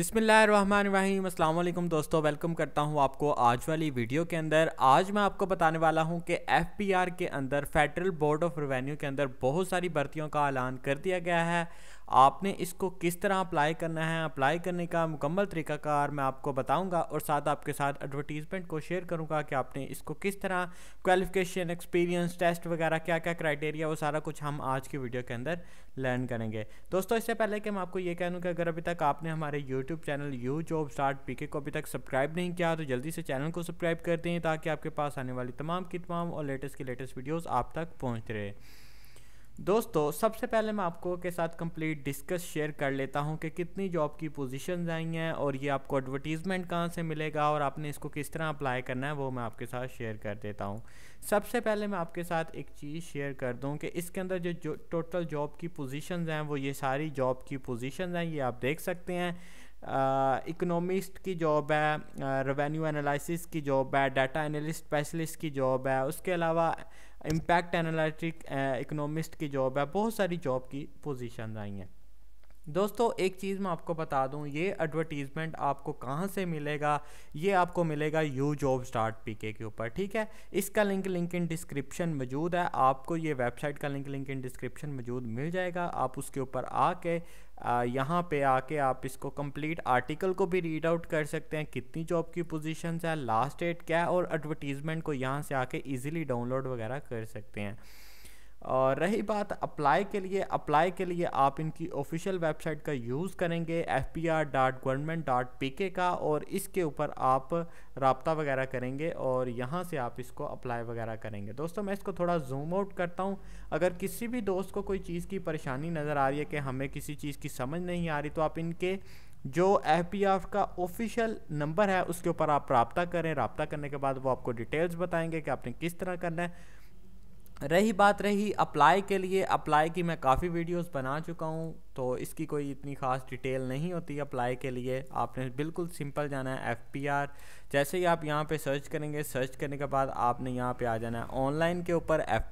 अस्सलाम वालेकुम दोस्तों वेलकम करता हूं आपको आज वाली वीडियो के अंदर आज मैं आपको बताने वाला हूं कि आर के अंदर फेडरल बोर्ड ऑफ रेवेन्यू के अंदर बहुत सारी भर्तियों का ऐलान कर दिया गया है आपने इसको किस तरह अप्लाई करना है अप्लाई करने का मुकम्मल तरीकाकार मैं आपको बताऊंगा और साथ आपके साथ एडवर्टीज़मेंट को शेयर करूंगा कि आपने इसको किस तरह क्वालिफिकेशन एक्सपीरियंस टेस्ट वगैरह क्या क्या क्राइटेरिया वो सारा कुछ हम आज की वीडियो के अंदर लर्न करेंगे दोस्तों इससे पहले कि मैं आपको ये कह दूँ कि अगर अभी तक आपने हमारे YouTube channel U job start P को अभी तक सब्सक्राइब नहीं किया तो जल्दी से चैनल को सब्सक्राइब कर दें ताकि आपके पास आने वाली तमाम की तमाम और लेटेस्ट की लेटेस्ट वीडियोज़ आप तक पहुँचते रहे दोस्तों सबसे पहले मैं आपको के साथ कंप्लीट डिस्कस शेयर कर लेता हूं कि कितनी जॉब की पोजीशंस आई हैं और ये आपको एडवर्टीज़मेंट कहाँ से मिलेगा और आपने इसको किस तरह अप्लाई करना है वो मैं आपके साथ शेयर कर देता हूं सबसे पहले मैं आपके साथ एक चीज़ शेयर कर दूं कि इसके अंदर जो, जो टोटल जॉब की पोजिशन हैं वो ये सारी जॉब की पोजिशन हैं ये आप देख सकते हैं इकोनॉमिस्ट uh, की जॉब है रेवेन्यू uh, एनालिसिस की जॉब है डाटा एनालिस्ट स्पेशलिस्ट की जॉब है उसके अलावा इम्पैक्ट एनालिटिक इकोनॉमिस्ट की जॉब है बहुत सारी जॉब की पोजीशन आई हैं दोस्तों एक चीज़ मैं आपको बता दूं ये एडवर्टीज़मेंट आपको कहाँ से मिलेगा ये आपको मिलेगा यू जॉब स्टार्ट पीके के ऊपर ठीक है इसका लिंक लिंक इन डिस्क्रिप्शन मौजूद है आपको ये वेबसाइट का लिंक लिंक इन डिस्क्रिप्शन मौजूद मिल जाएगा आप उसके ऊपर आके यहाँ पे आके आप इसको कंप्लीट आर्टिकल को भी रीड आउट कर सकते हैं कितनी जॉब की पोजीशंस है लास्ट डेट क्या है और एडवर्टीज़मेंट को यहाँ से आके इजीली डाउनलोड वगैरह कर सकते हैं और रही बात अप्लाई के लिए अप्लाई के लिए आप इनकी ऑफिशियल वेबसाइट का यूज़ करेंगे F P R dot government dot P K का और इसके ऊपर आप रबता वगैरह करेंगे और यहाँ से आप इसको अप्लाई वगैरह करेंगे दोस्तों मैं इसको थोड़ा जूम आउट करता हूँ अगर किसी भी दोस्त को कोई चीज़ की परेशानी नज़र आ रही है कि हमें किसी चीज़ की समझ नहीं आ रही तो आप इनके जो एफ का ऑफिशियल नंबर है उसके ऊपर आप रबता करें रबता करने के बाद वो आपको डिटेल्स बताएंगे कि आपने किस तरह करना है रही बात रही अप्लाई के लिए अप्लाई की मैं काफ़ी वीडियोस बना चुका हूँ तो इसकी कोई इतनी ख़ास डिटेल नहीं होती अप्लाई के लिए आपने बिल्कुल सिंपल जाना है एफ जैसे ही आप यहाँ पे सर्च करेंगे सर्च करने के बाद आपने यहाँ पे आ जाना है ऑनलाइन के ऊपर एफ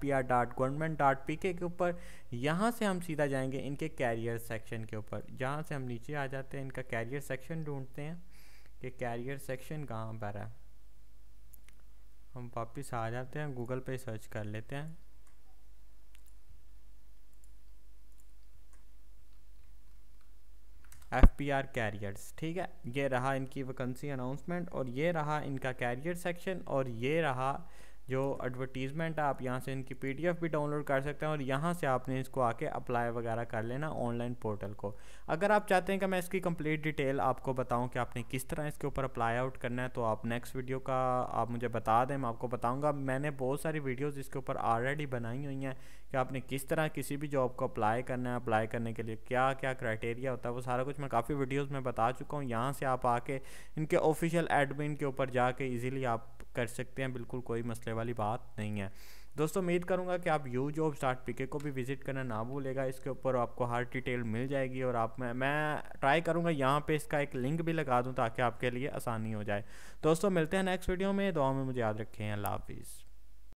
के ऊपर यहाँ से हम सीधा जाएंगे इनके कैरियर सेक्शन के ऊपर यहाँ से हम नीचे आ जाते हैं इनका कैरियर सेक्शन ढूंढते हैं कि कैरियर सेक्शन कहाँ पर है हम वापस आ जाते हैं गूगल पे सर्च कर लेते हैं एफ पी आर कैरियर्स ठीक है ये रहा इनकी वैकेंसी अनाउंसमेंट और ये रहा इनका कैरियर सेक्शन और ये रहा जो एडवर्टीज़मेंट है आप यहाँ से इनकी पीडीएफ भी डाउनलोड कर सकते हैं और यहाँ से आपने इसको आके अप्लाई वगैरह कर लेना ऑनलाइन पोर्टल को अगर आप चाहते हैं कि मैं इसकी कंप्लीट डिटेल आपको बताऊं कि आपने किस तरह इसके ऊपर अप्लाई आउट करना है तो आप नेक्स्ट वीडियो का आप मुझे बता दें मैं आपको बताऊँगा मैंने बहुत सारी वीडियोज़ इसके ऊपर ऑलरेडी बनाई हुई हैं कि आपने किस तरह किसी भी जॉब को अप्लाई करना है अप्लाई करने के लिए क्या क्या क्राइटेरिया होता है वो सारा कुछ मैं काफ़ी वीडियोज़ में बता चुका हूँ यहाँ से आप आके इनके ऑफिशियल एडमिन के ऊपर जाके ईजिली आप कर सकते हैं बिल्कुल कोई मसले वाली बात नहीं है दोस्तों उम्मीद करूंगा कि आप यू जॉब स्टार्ट पीके को भी विज़िट करना ना भूलेगा इसके ऊपर आपको हर डिटेल मिल जाएगी और आप मैं मैं ट्राई करूंगा यहाँ पे इसका एक लिंक भी लगा दूं ताकि आपके लिए आसानी हो जाए दोस्तों मिलते हैं नेक्स्ट वीडियो में दुआ में मुझे याद रखें अल्लाह हाफिज़